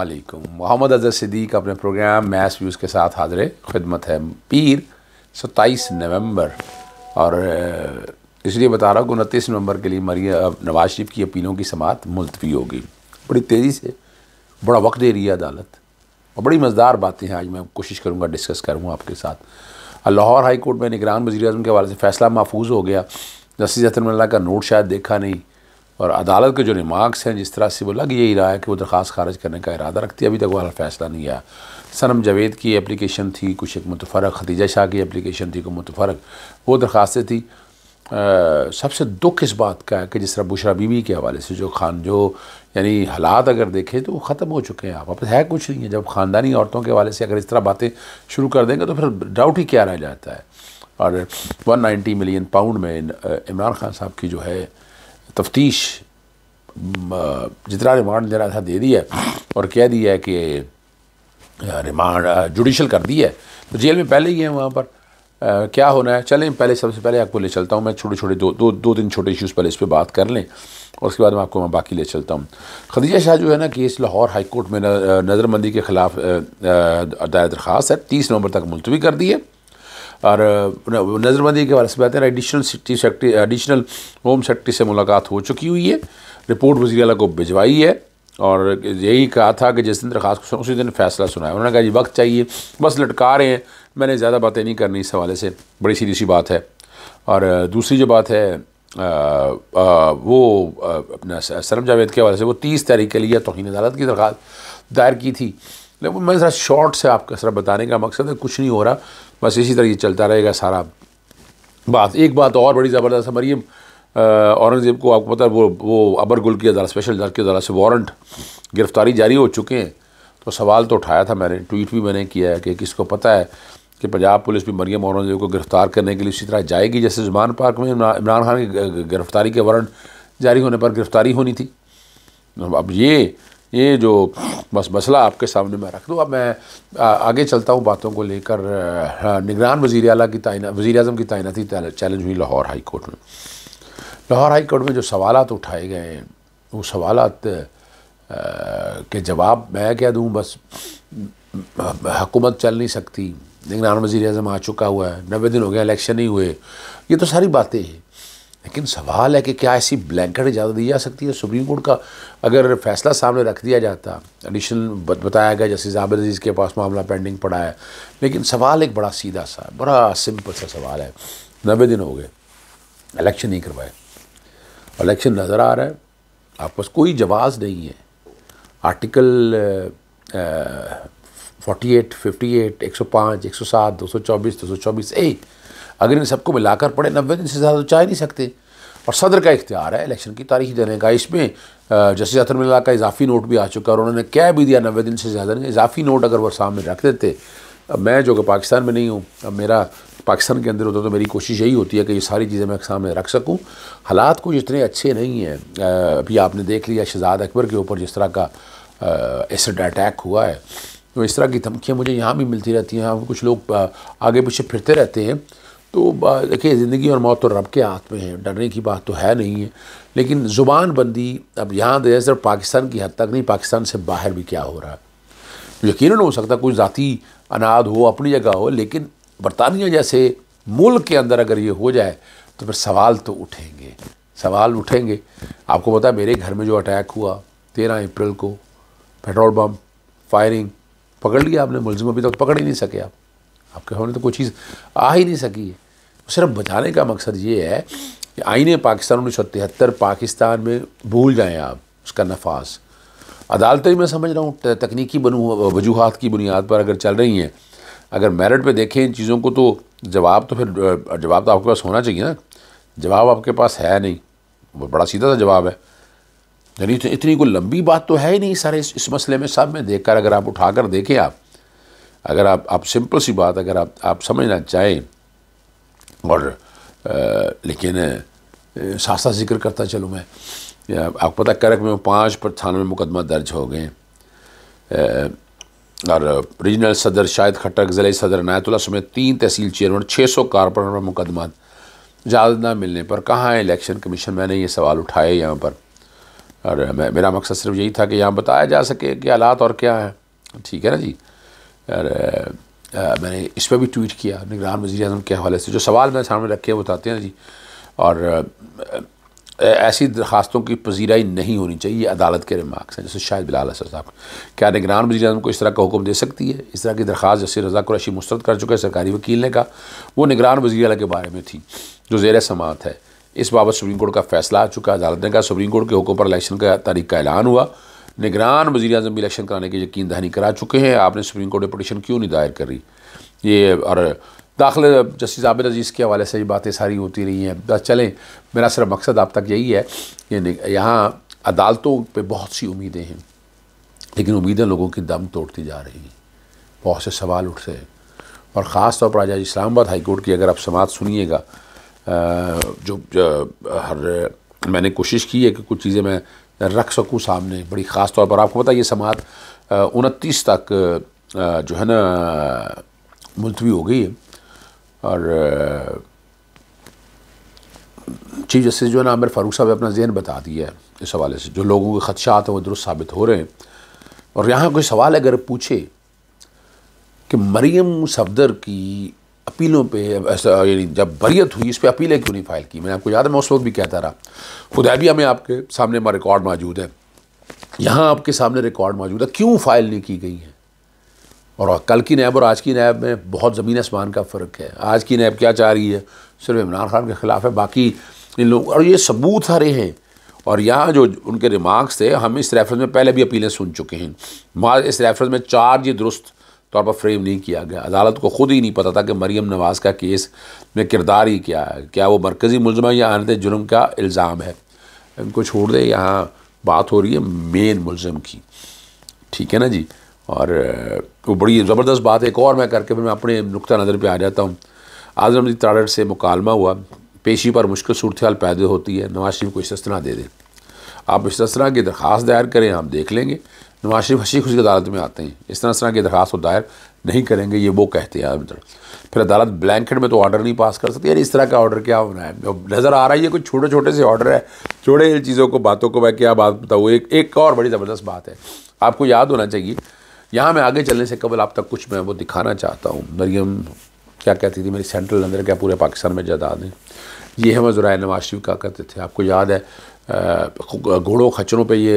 अल्लाम मोहम्मद अजहर सदीक अपने programme maths views के साथ हाजिर खिदमत है पीर सत्ताईस नवंबर और इसलिए बता रहा हूँ कि उनतीस नवंबर के लिए मरिया नवाज शरीफ की अपीलों की समात मुलतवी होगी बड़ी तेज़ी से बड़ा वक्त दे रही है अदालत और बड़ी मज़ेदार बातें हैं आज मैं कोशिश करूँगा डिस्कस करूँगा आपके साथ लाहौर हाई कोर्ट में निगरान वजी अजम के हवाले से फ़ैसला महफूज हो गया जस्टिस जतनमल्ला का नोट शायद देखा नहीं और अदालत के जो रिमार्क्स हैं जिस तरह से वो लग यही रहा है कि वो दरख्वास्त खारिज करने का इरादा रखती है अभी तक वह फैसला नहीं आया सनम जावेद की एप्लीकेशन थी कुछ एक मुतफरक खदीजा शाह की एप्लीकेशन थी को मुतफरक वो दरख्वास्तें थी आ, सबसे दुख इस बात का है कि जिस तरह बुशरा बीवी के हवाले से जो खान जो यानी हालात अगर देखें तो वो ख़त्म हो चुके हैं आप अब है कुछ नहीं है जब ख़ानदानी औरतों के हवाले से अगर इस तरह बातें शुरू कर देंगे तो फिर डाउट ही क्या रह जाता है और 190 मिलियन पाउंड में इमरान खान साहब की जो है तफ्तीश जितना रिमांड देना था दे दिया और कह दिया है कि रिमांड जुडिशल कर दिया है तो जेल में पहले ही है वहाँ पर आ, क्या होना है चलें पहले सबसे पहले आपको ले चलता हूँ मैं छोटे छोटे दो दो दो दिन छोटे इश्यूज़ पहले इस पर बात कर लें और उसके बाद मैं आपको मैं बाकी ले चलता हूँ खदीजा शाह जो है ना केस लाहौर हाई कोर्ट में नज़रबंदी के ख़िलाफ़ दायर दरख्वास्त है तीस नवंबर तक मुलतवी कर दी है और नज़रबंदी के हवाले से बताते हैं additional chief secretary additional home secretary से मुलाकात हो चुकी हुई है रिपोर्ट वजी अल को भिजवाई है और यही कहा था कि जिस दिन दरखास्त उसी दिन फैसला सुनाया उन्होंने कहा जी वक्त चाहिए बस लटका रहे हैं मैंने ज़्यादा बातें नहीं करनी इस हवाले से बड़ी सीधी सी बात है और दूसरी जो बात है आ, आ, वो अपना सरम जावेद के हवाले से वो तीस तारीख के लिए तोहन अदालत की दरख्वास्त दायर की थी लेकिन मैं ज़रा शॉर्ट से आपका सर बताने का मकसद है कुछ नहीं हो रहा बस इसी तरह ये चलता रहेगा सारा बात एक बात और बड़ी ज़बरदस्त है मरीम औरंगज़ेब को आपको पता है वो वो अबर गुल की अदालत स्पेशल अदालत की अदालत से वारंट गिरफ़्तारी जारी हो चुके हैं तो सवाल तो उठाया था मैंने ट्वीट भी मैंने किया है कि किसको पता है कि पंजाब पुलिस भी मरियम औरंगज़ेब को गिरफ़्तार करने के लिए उसी तरह जाएगी जैसे जुमान पार्क में इमरान खान की गिरफ़्तारी के वारंट जारी होने पर गिरफ़्तारी होनी थी अब ये ये जो बस मसला आपके सामने मैं रख दूँ अब मैं आगे चलता हूँ बातों को लेकर निगरान वज़ी अला की तैनात वज़ी अजम की तैनाती चैलेंज हुई लाहौर हाई कोर्ट में लाहौर हाई कोर्ट में जो सवाल उठाए गए हैं वो सवाल के जवाब मैं कह दूँ बस हुकूमत चल नहीं सकती निगरान वज़ी अजम आ चुका हुआ है नबे दिन हो गया इलेक्शन नहीं हुए ये तो सारी बातें हैं लेकिन सवाल है कि क्या ऐसी ब्लैंकेट इजाज़त दी जा सकती है सुप्रीम कोर्ट का अगर फैसला सामने रख दिया जाता एडिशनल बताया गया जैसे जाबिर अजीज़ के पास मामला पेंडिंग पड़ा है लेकिन सवाल एक बड़ा सीधा सा बड़ा सिंपल सा सवाल है नबे दिन हो गए इलेक्शन नहीं करवाए इलेक्शन नज़र आ रहा है आप पास कोई जवाब नहीं है article forty eight fifty eight एक सौ पाँच एक सौ सात दो सौ चौबीस दो सौ चौबीस ए अगर इन सबको मिलाकर पढ़े नब्बे दिन से ज़्यादा तो चाह नहीं सकते और सदर का इख्तियार है इलेक्शन की तारीख देने का इसमें जस्टिस अतर मिल्ला का इजाफी नोट भी आ चुका और उन्होंने क्या भी दिया नबे दिन से ज़्यादा नहीं इजाफी नोट अगर वो सामने रख देते अब मैं जो कि पाकिस्तान में नहीं हूँ अब मेरा पाकिस्तान के अंदर होता तो मेरी कोशिश यही होती है कि ये सारी चीज़ें मैं सामने रख सकूँ हालात कुछ इतने अच्छे नहीं हैं अभी आपने देख लिया शहजाद अकबर के ऊपर जिस तरह का एसड अटैक हुआ है तो इस तरह की धमकियाँ मुझे यहाँ भी मिलती रहती हैं यहाँ कुछ लोग आगे पीछे फिरते रहते हैं तो देखिए ज़िंदगी और मौत तो रब के हाथ में है डरने की बात तो है नहीं है लेकिन ज़ुबान बंदी अब यहाँ देखें तो सिर्फ पाकिस्तान की हद तक नहीं पाकिस्तान से बाहर भी क्या हो रहा है यकीन हो सकता कोई ज़ाती अनाद हो अपनी जगह हो लेकिन बरतानिया जैसे मुल्क के अंदर अगर ये हो जाए तो फिर सवाल तो उठेंगे सवाल उठेंगे आपको पता मेरे घर में जो अटैक हुआ तेरह अप्रैल को पेट्रोल बम फायरिंग पकड़ लिया आपने मुलजिम अभी तक तो पकड़ ही नहीं सके आप आपके सामने तो कोई चीज़ आ ही नहीं सकी है तो सिर्फ बचाने का मकसद ये है कि आईने पाकिस्तान उन्नीस सौ तिहत्तर पाकिस्तान में भूल जाएँ आप उसका नफाज अदालतें मैं समझ रहा हूँ तकनीकी बनू वजूहत की बुनियाद पर अगर चल रही हैं अगर मेरिट पे देखें इन चीज़ों को तो जवाब तो फिर जवाब तो आपके पास होना चाहिए ना जवाब आपके पास है नहीं वो बड़ा सीधा सा जवाब है यानी इतनी कोई लंबी बात तो है ही नहीं सारे इस, इस मसले में सब में देख कर अगर आप उठा कर देखें आप अगर आप आप सिंपल सी बात अगर आप आप समझना चाहें और आ, लेकिन सास्ता जिक्र करता चलूँ मैं आपको पता करक में पाँच थानवे मुकदमा दर्ज हो गए और रीजनल सदर शाहिद खटक ज़िले सदर नायतुल्ला समेत तीन तहसील चेयरमैन छः सौ कारपोरेटर में मुकदमा इजाज़त ना मिलने पर कहाँ है इलेक्शन कमीशन मैंने ये सवाल उठाए यहाँ पर और मैं मेरा मकसद सिर्फ यही था कि यहाँ बताया जा सके कि हालात और क्या है ठीक है ना जी मैंने इस पर भी ट्वीट किया निगरान वजी अजम के हवाले से जो सवाल मैंने सामने रखे हैं बताते हैं जी और ऐसी दरखास्तों की पजीराई नहीं होनी चाहिए अदालत के रिमार्क्स हैं जैसे शायद बिलाल असर साहब क्या निगरान वजी अजम को इस तरह का हुक्म दे सकती है इस तरह की दरख्वास्त जैसे रजा कुरैशी मुस्रद कर चुके सरकारी वकील ने कहा वो निगरान वजी अला के बारे में थी जो जेर समात है इस बाबत सुप्रीम कोर्ट का फैसला आ चुका अदालत ने कहा सुप्रीम कोर्ट के हुक्म पर इलेक्शन का तारीख का ऐलान हुआ निगरान वजी अजम भी इलेक्शन कराने की यकीन दहानी करा चुके हैं आपने सुप्रीम कोर्ट में पटिशन क्यों नहीं दायर करी ये और दाखिल जस्टिस आबिद अजीज़ के हवाले से ये बातें सारी होती रही हैं बस चलें मेरा सिर्फ मकसद आप तक यही है कि यहाँ अदालतों पर बहुत सी उम्मीदें हैं लेकिन उम्मीदें लोगों की दम तोड़ती जा रही हैं बहुत से सवाल उठ रहे हैं और ख़ास तौर पर आज इस्लामाबाद हाई कोर्ट की अगर आप समात सुनिएगा जो, जो हर मैंने कोशिश की है कि कुछ चीज़ें मैं रख सकूँ सामने बड़ी ख़ास तौर पर आपको पता ये समात उनतीस तक जो है ना मुलतवी हो गई है और चीफ जस्टिस जो है ना आमिर फारूक साहब अपना जहन बता दिया है इस हवाले से जो लोगों के खदशात हैं वो दुरुस्त साबित हो रहे हैं और यहाँ कोई सवाल अगर पूछे कि मरीम सफदर की अपीलों पे यानी जब बरियत हुई इस पर अपीलें क्यों नहीं फाइल की मैंने आपको याद है मैं उस वक्त भी कहता रहा खुदैबिया में आपके सामने हमारा रिकॉर्ड मौजूद है यहाँ आपके सामने रिकॉर्ड मौजूद है क्यों फाइल नहीं की गई है और कल की नैब और आज की नैब में बहुत ज़मीन आसमान का फ़र्क है आज की नैब क्या चाह रही है सिर्फ इमरान खान के ख़िलाफ़ है बाकी इन लोग और ये सबूत हरे हैं और यहाँ जो उनके रिमार्क्स थे हम इस रेफरेंस में पहले भी अपीलें सुन चुके हैं माँ इस रेफरेंस में चार ये दुरुस्त तौर पर फ्रेम नहीं किया गया अदालत को खुद ही नहीं पता था कि मरीम नवाज़ का केस में किरदार ही क्या है क्या वो मरकज़ी मुलम है या आनद जुर्म का इल्ज़ाम है इनको छोड़ दें यहाँ बात हो रही है मेन मुलम की ठीक है ना जी और वो बड़ी ज़बरदस्त बात है एक और मैं करके फिर मैं अपने नुक़ नज़र पर आ जाता हूँ आजम अली तारड़ से मुकालमा हुआ पेशी पर मुश्किल सूरत पैदा होती है नवाज शरीफ को इस्तना दे दें आप इस्तना की दरख्वास्त दायर करें आप देख लेंगे नवाज शरीफ हंसी खुशी अदालत में आते हैं इस तरह तरह की दरखास्त को दायर नहीं करेंगे ये वो कहते हैं अंदर फिर अदालत ब्लैंकेट में तो ऑर्डर नहीं पास कर सकती यार इस तरह का ऑर्डर क्या होना है नज़र आ रहा है ये कुछ छोटे छोटे से ऑर्डर है छोटे चीज़ों को बातों को मैं क्या बात बताऊँ एक एक और बड़ी ज़बरदस्त बात है आपको याद होना चाहिए यहाँ मैं आगे चलने से कबल आप तक कुछ मैं वो दिखाना चाहता हूँ मरियम क्या कहती थी मेरी सेंट्रल अंदर क्या पूरे पाकिस्तान में जदाद हैं ये है जरा नवाज शरीफ का करते थे आपको याद है घोड़ों खच्चरों पे ये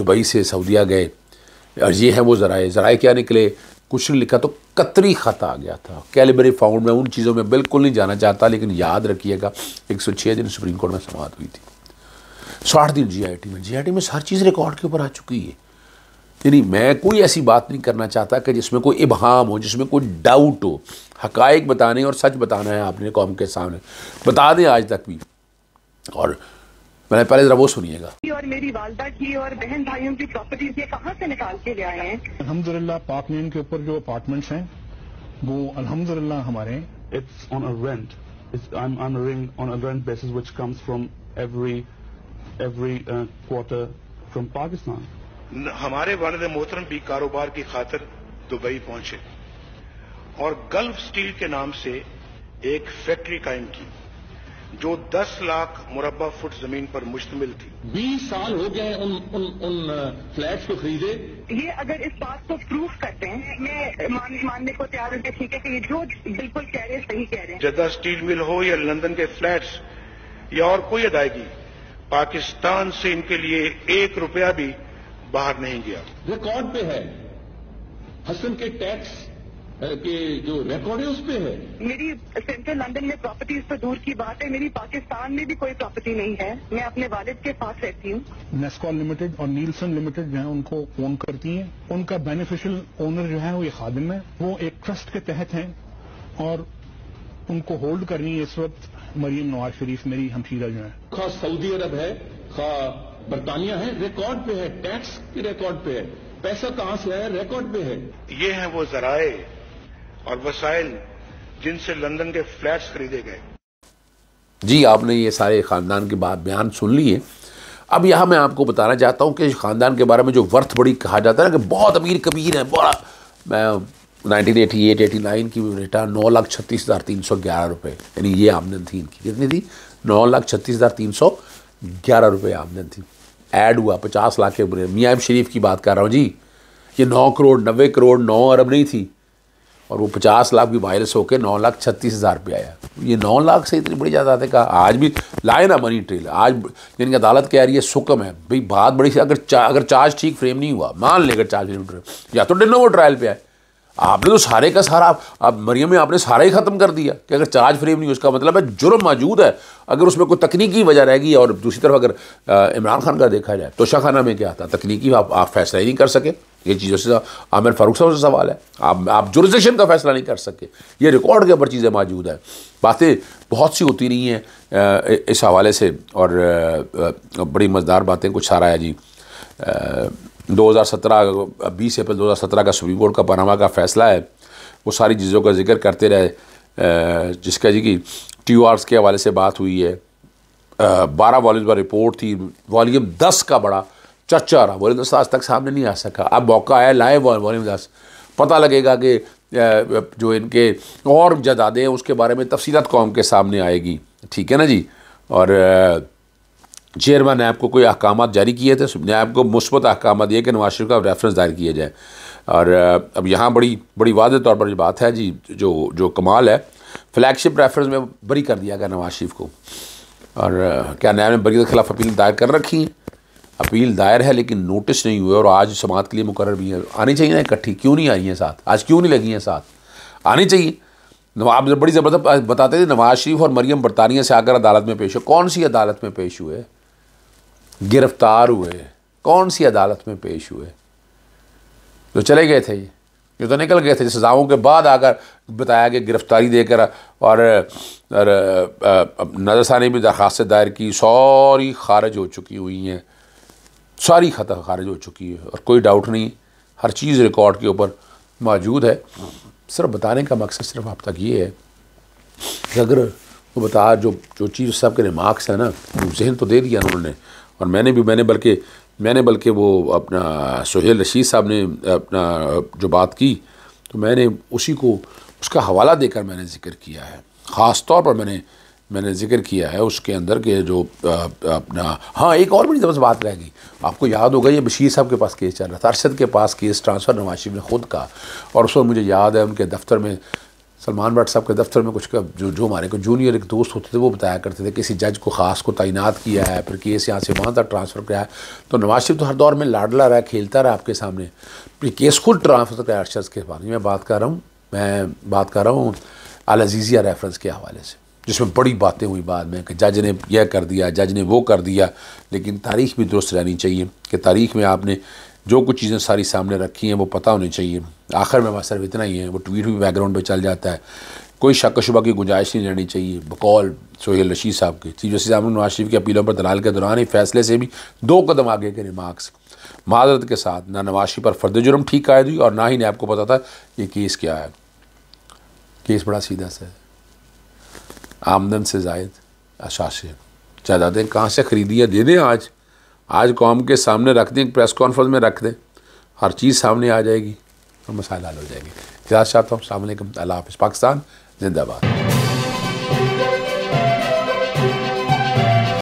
दुबई से सऊदिया गए और ये है वो ज़राए ज़राए क्या निकले कुछ लिखा तो कतरी ख़त आ गया था कैलिबरी फाउंड में उन चीज़ों में बिल्कुल नहीं जाना चाहता लेकिन याद रखिएगा एक सौ छः दिन सुप्रीम कोर्ट में समाप्त हुई थी साठ दिन जी आई टी में जी आई टी में हर चीज़ रिकॉर्ड के ऊपर आ चुकी है यानी मैं कोई ऐसी बात नहीं करना चाहता कि जिसमें कोई इबहाम हो जिसमें कोई डाउट हो हकाइक बताने और सच बताना है आपने कौम के सामने बता दें आज तक भी और मैंने पहले जरा वो सुनिएगा और मेरी वालदा की और बहन भाइयों की प्रॉपर्टीज ये कहाँ से निकाल के गया है हैं अलहमदुल्ला पाक में इनके ऊपर जो अपार्टमेंट्स हैं वो अलहमदुल्ला हमारे it's on a rent it's I am on a rent basis which comes from every every quarter from Pakistan हमारे वालद मोहतरम भी कारोबार की खातर दुबई पहुंचे और गल्फ स्टील के नाम से एक फैक्ट्री कायम की जो 10 लाख मुरबा फुट जमीन पर मुश्तमिल थी 20 साल हो गए उन उन उन फ्लैट को खरीदे ये अगर इस बात को प्रूफ करते हैं ये मान, मानने को तैयार होते ठीक है कि जो बिल्कुल कह रहे सही कह रहे हैं जदा स्टील मिल हो या लंदन के फ्लैट्स या और कोई अदायगी पाकिस्तान से इनके लिए एक रुपया भी बाहर नहीं गया रिकॉर्ड पे है हसन के टैक्स के जो रिकॉर्ड है उस पर है मेरी सेंट्रल लंदन में इस तो दूर की बात है मेरी पाकिस्तान में भी कोई प्रॉपर्टी नहीं है मैं अपने वालिद के पास रहती हूँ नेस्कॉल लिमिटेड और नीलसन लिमिटेड जो है उनको फोन करती हैं उनका बेनिफिशियल ओनर जो है वो ये खादिम है वो एक ट्रस्ट के तहत हैं और उनको होल्ड करनी है इस वक्त मरीम नवाज शरीफ मेरी हमशीरा जो है खा सऊदी अरब है खा बरतानिया है रिकॉर्ड पे है टैक्स के रिकॉर्ड पे है पैसा कहां से है रिकॉर्ड पे है ये है वो जराए और वसाइल जिनसे लंदन के फ्लैट खरीदे गए जी आपने ये सारे ख़ानदान के बाद बयान सुन ली है अब यहाँ मैं आपको बताना चाहता हूँ कि ख़ानदान के बारे में जो वर्थ बड़ी कहा जाता है ना कि बहुत अमीर कबीर है बड़ा मैं 1988 89 की रिटर्न नौ लाख छत्तीस हज़ार तीन सौ ग्यारह रुपये यानी ये आमदन थी इनकी कितनी थी नौ लाख छत्तीस हज़ार तीन सौ ग्यारह रुपये आमदन थी ऐड हुआ पचास लाख के मियाम शरीफ की बात कर रहा हूँ जी ये नौ करोड़ नब्बे करोड़ नौ अरब नहीं थी और वो पचास लाख भी वायरस होकर नौ लाख छत्तीस हज़ार पे आया ये नौ लाख से इतनी बड़ी ज़्यादा है कहा आज भी लाए ना मनी ट्रेल आज जिनकी अदालत कह रही है सुकम है भाई बात बड़ी अगर चा, अगर चार्ज ठीक फ्रेम नहीं हुआ मान लेकर चार्ज फ्रेम या तो डिनो वो ट्रायल पे आए आपने तो सारे का सारा अब मरियम में आपने सारा ही ख़त्म कर दिया कि अगर चार्ज फ्रेम नहीं उसका मतलब है जुर्म मौजूद है अगर उसमें कोई तकनीकी वजह रहेगी और दूसरी तरफ अगर इमरान खान का देखा जाए तो शाखाना में क्या था तकनीकी आप, आप फैसला ही नहीं कर सके ये चीज़ जैसे आमिर फारूक साहब से सवाल है आप आप जुरिस्डिक्शन का फैसला नहीं कर सके ये रिकॉर्ड के ऊपर चीज़ें मौजूद हैं बातें बहुत सी होती रही हैं इस हवाले से और बड़ी मज़ेदार बातें कुछ सारा है जी 2017 बीस अप्रैल 2017 का सुप्रीम कोर्ट का पनामा का फैसला है वो सारी चीज़ों का जिक्र करते रहे जिसका जी कि टी के हवाले से बात हुई है बारह वॉल्यूम पर रिपोर्ट थी वॉल्यूम दस का बड़ा चचा रहा वॉलिंग दास आज तक सामने नहीं आ सका अब मौका आया लाए वॉलिंग दास पता लगेगा कि जो इनके और जदादे हैं उसके बारे में तफसीत कौम के सामने आएगी ठीक है ना जी और चेयरमैन ने आपको कोई अहकाम जारी किए थे ने आपको मुस्बत अहकाम दिए कि नवाज शरीफ का रेफरेंस दायर किया जाए और अब यहाँ बड़ी बड़ी वाज तौर पर बात है जी जो जो कमाल है फ्लैगशिप रेफरेंस में बरी कर दिया गया नवाज शरीफ को और क्या नया ने बरी के खिलाफ अपील दायर कर रखी है अपील दायर है लेकिन नोटिस नहीं हुए और आज समाज के लिए मुकर भी है आनी चाहिए ना इकट्ठी क्यों नहीं आई हैं साथ आज क्यों नहीं लगी हैं साथ आनी चाहिए नवाब बड़ी ज़बरदस्त बताते थे नवाज शरीफ और मरियम बरतानिया से आकर अदालत में पेश हुए कौन सी अदालत में पेश हुए गिरफ्तार हुए कौन सी अदालत में पेश हुए जो चले गए थे ये तो निकल गए थे सजाओं के बाद आकर बताया कि गिरफ्तारी देकर और, नजरसानी भी दरख्वास्त दायर की सारी खारिज हो चुकी हुई हैं सारी खत खारिज हो चुकी है और कोई डाउट नहीं हर चीज़ रिकॉर्ड के ऊपर मौजूद है सिर्फ बताने का मकसद सिर्फ आप तक ये है कि अगर वो बता जो जो चीज़ साहब के रिमार्क्स है ना जहन तो दे दिया उन्होंने और मैंने भी मैंने बल्कि मैंने बल्कि वो अपना सुहेल रशीद साहब ने अपना जो बात की तो मैंने उसी को उसका हवाला देकर मैंने जिक्र किया है ख़ास तौर पर मैंने मैंने जिक्र किया है उसके अंदर के जो अपना हाँ एक और बड़ी जबरदस्त बात रह गई आपको याद होगा ये बशीर साहब के पास केस चल रहा था अरशद के पास केस ट्रांसफ़र नवाशिफ ने खुद का और उस वक्त मुझे याद है उनके दफ्तर में सलमान भट्ट साहब के दफ्तर में कुछ का जो जो हमारे को जूनियर एक दोस्त होते थे वो बताया करते थे किसी जज को ख़ास को तैनात किया है फिर केस यहाँ से वहाँ तक ट्रांसफ़र कराया तो नवाज शरीफ तो हर दौर में लाडला रहा खेलता रहा आपके सामने फिर केस खुद ट्रांसफ़र कराया अरशद के बारे में बात कर रहा हूँ मैं बात कर रहा हूँ अल अजीज़िया रेफरेंस के हवाले से जिसमें बड़ी बातें हुई बाद में कि जज ने यह कर दिया जज ने वो कर दिया लेकिन तारीख भी दुरुस्त रहनी चाहिए कि तारीख में आपने जो कुछ चीज़ें सारी सामने रखी हैं वो पता होनी चाहिए आखिर में सिर्फ इतना ही है वो ट्वीट भी बैकग्राउंड पर चल जाता है कोई शक शुबा की गुंजाइश नहीं रहनी चाहिए बकौल सोहेल रशीद साहब के चीफ जस्टिस साहब नवाज शरीफ की अपीलों पर दलाल के दौरान ही फैसले से भी दो कदम आगे के रिमार्क्स माजरत के साथ ना नवाज शरीफ पर फर्द जुर्म ठीक आयद हुई और ना ही ने आपको पता था ये केस क्या है केस बड़ा सीधा सा है आमदन से जायद अशासियत जायदादें कहाँ से ख़रीदी दे दें आज आज कौम के सामने रख दें प्रेस कॉन्फ्रेंस में रख दें हर चीज़ सामने आ जाएगी और मसाइल हल हो जाएगी इजाज़ चाहता हूँ अल्लाह हाफ़ पाकिस्तान जिंदाबाद